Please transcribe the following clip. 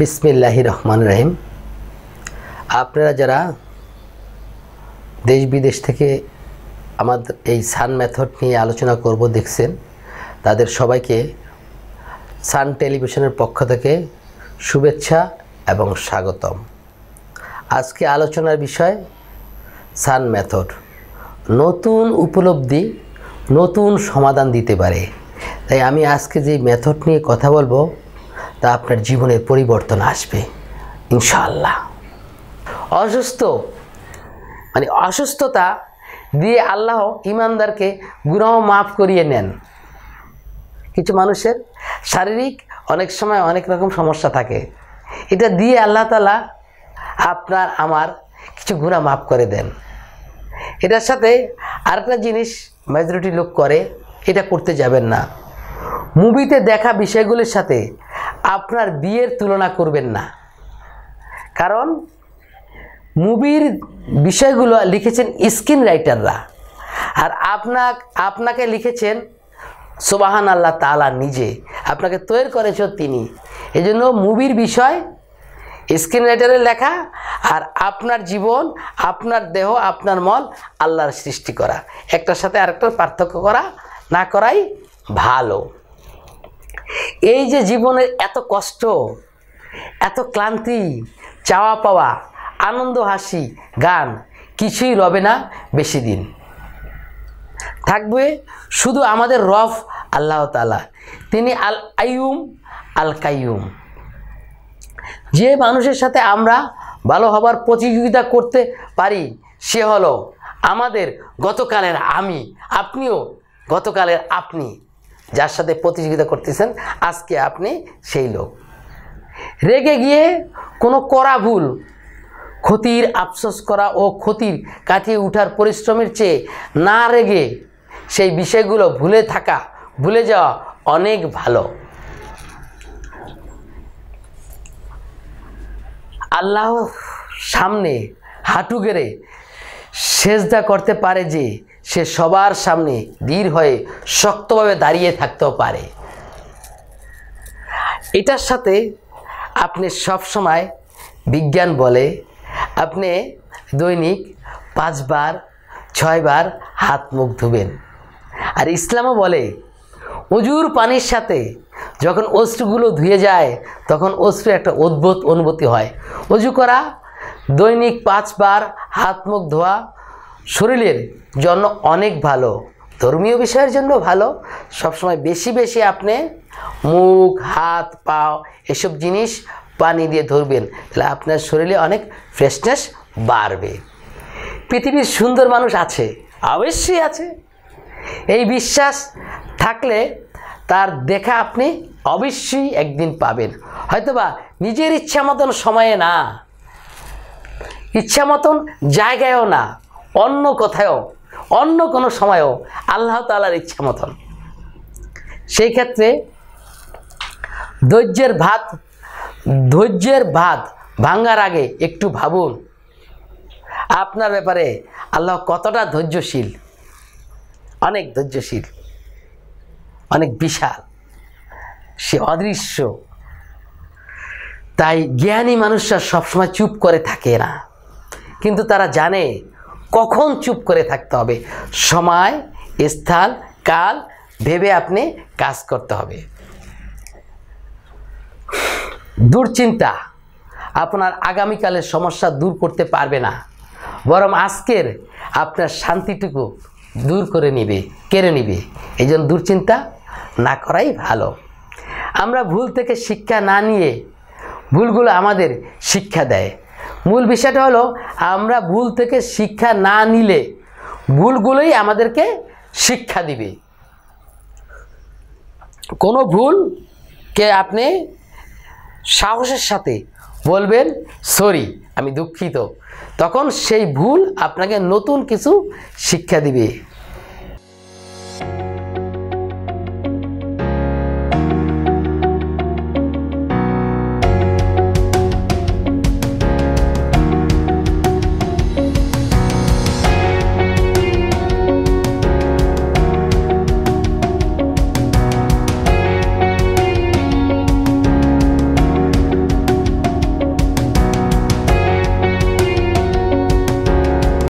বিসমিল্লাহ রহমান রাহিম আপনারা যারা দেশ বিদেশ থেকে আমাদের এই সান মেথড নিয়ে আলোচনা করব দেখছেন তাদের সবাইকে সান টেলিভিশনের পক্ষ থেকে শুভেচ্ছা এবং স্বাগতম আজকে আলোচনার বিষয় সান মেথড নতুন উপলব্ধি নতুন সমাধান দিতে পারে তাই আমি আজকে যে মেথড নিয়ে কথা বলবো তা আপনার জীবনে পরিবর্তন আসবে ইনশাল্লাহ অসুস্থ মানে অসুস্থতা দিয়ে আল্লাহ ইমানদারকে গুণাহ মাফ করিয়ে নেন কিছু মানুষের শারীরিক অনেক সময় অনেক রকম সমস্যা থাকে এটা দিয়ে আল্লাহ তালা আপনার আমার কিছু গুণা মাফ করে দেন এটার সাথে আরেকটা জিনিস মেজরিটি লোক করে এটা করতে যাবেন না মুভিতে দেখা বিষয়গুলির সাথে আপনার বিয়ের তুলনা করবেন না কারণ মুভির বিষয়গুলো লিখেছেন স্ক্রিন রাইটাররা আর আপনার আপনাকে লিখেছেন সোবাহান আল্লাহ তালা নিজে আপনাকে তৈরি করেছ তিনি এজন্য মুভির বিষয় স্ক্রিন রাইটারের লেখা আর আপনার জীবন আপনার দেহ আপনার মন আল্লাহর সৃষ্টি করা একটার সাথে আরেকটার পার্থক্য করা না করাই ভালো এই যে জীবনের এত কষ্ট এত ক্লান্তি চাওয়া পাওয়া আনন্দ হাসি গান কিছুই রবে না বেশি দিন থাকবে শুধু আমাদের রফ আল্লাহ তালা তিনি আল আইয়ুম আল কাইয়ুম যে মানুষের সাথে আমরা ভালো হবার প্রতিযোগিতা করতে পারি সে হলো আমাদের গতকালের আমি আপনিও গতকালের আপনি যার সাথে প্রতিযোগিতা করতেছেন আজকে আপনি সেই লোক রেগে গিয়ে কোনো করা ভুল ক্ষতির আফসোস করা ও ক্ষতির কাটিয়ে উঠার পরিশ্রমের চেয়ে না রেগে সেই বিষয়গুলো ভুলে থাকা ভুলে যাওয়া অনেক ভালো আল্লাহ সামনে হাঁটু গেড়ে সেজদা করতে পারে যে সে সবার সামনে দীর হয়ে শক্তভাবে দাঁড়িয়ে থাকতেও পারে এটার সাথে আপনি সব সময় বিজ্ঞান বলে আপনি দৈনিক পাঁচবার ছয়বার হাত মুখ ধুবেন আর ইসলামও বলে অজুর পানির সাথে যখন অশ্রুগুলো ধুয়ে যায় তখন অশ্রু একটা অদ্ভুত অনুভূতি হয় অজু করা দৈনিক পাঁচবার হাত মুখ ধোয়া শরীরের জন্য অনেক ভালো ধর্মীয় বিষয়ের জন্য ভালো সবসময় বেশি বেশি আপনি মুখ হাত পা এসব জিনিস পানি দিয়ে ধরবেন তাহলে আপনার শরীরে অনেক ফ্রেশনেস বাড়বে পৃথিবীর সুন্দর মানুষ আছে অবশ্যই আছে এই বিশ্বাস থাকলে তার দেখা আপনি অবশ্যই একদিন পাবেন হয়তোবা নিজের ইচ্ছা মতন সময়ে না ইচ্ছা মতন জায়গায়ও না অন্য কথায়ও অন্য কোনো সময়ও আল্লাহ তালার ইচ্ছা মতন সেই ক্ষেত্রে ধৈর্যের ভাত ধৈর্যের ভাত ভাঙ্গার আগে একটু ভাবুন আপনার ব্যাপারে আল্লাহ কতটা ধৈর্যশীল অনেক ধৈর্যশীল অনেক বিশাল সে অদৃশ্য তাই জ্ঞানী মানুষরা সবসময় চুপ করে থাকে না কিন্তু তারা জানে কখন চুপ করে থাকতে হবে সময় স্থান কাল ভেবে আপনি কাজ করতে হবে দুশ্চিন্তা আপনার আগামীকালের সমস্যা দূর করতে পারবে না বরং আজকের আপনার শান্তিটুকু দূর করে নিবে কেড়ে নিবে এই জন্য দুশ্চিন্তা না করাই ভালো আমরা ভুল থেকে শিক্ষা না নিয়ে ভুলগুলো আমাদের শিক্ষা দেয় মূল বিষয়টা হলো আমরা ভুল থেকে শিক্ষা না নিলে ভুলগুলোই আমাদেরকে শিক্ষা দিবে কোনো ভুলকে আপনি সাহসের সাথে বলবেন সরি আমি দুঃখিত তখন সেই ভুল আপনাকে নতুন কিছু শিক্ষা দিবে